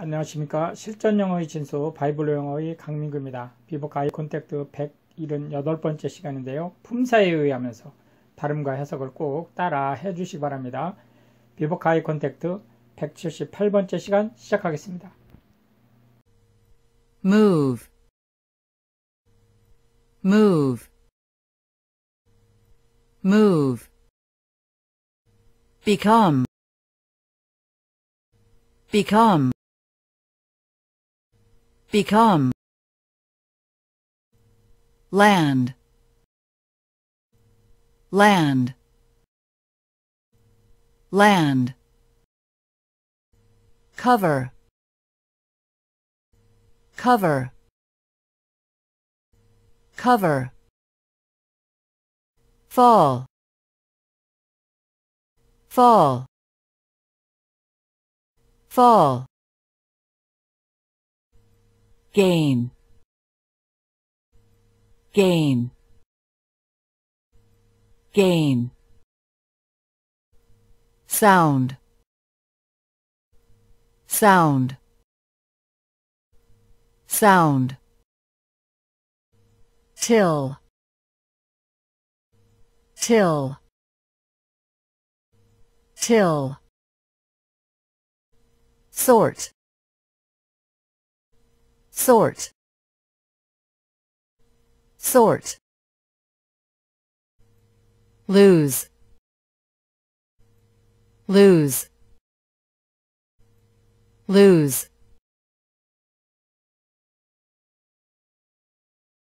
안녕하십니까 실전 영어의 진수 바이블 영어의 강민구입니다. 비복 카이 콘택트 178번째 시간인데요. 품사에 의하면서 발음과 해석을 꼭 따라 해주시기 바랍니다. 비복 카이 콘택트 178번째 시간 시작하겠습니다. move move move become become become land land land cover cover cover fall fall fall game game game sound sound sound till till till sort sort sort lose lose lose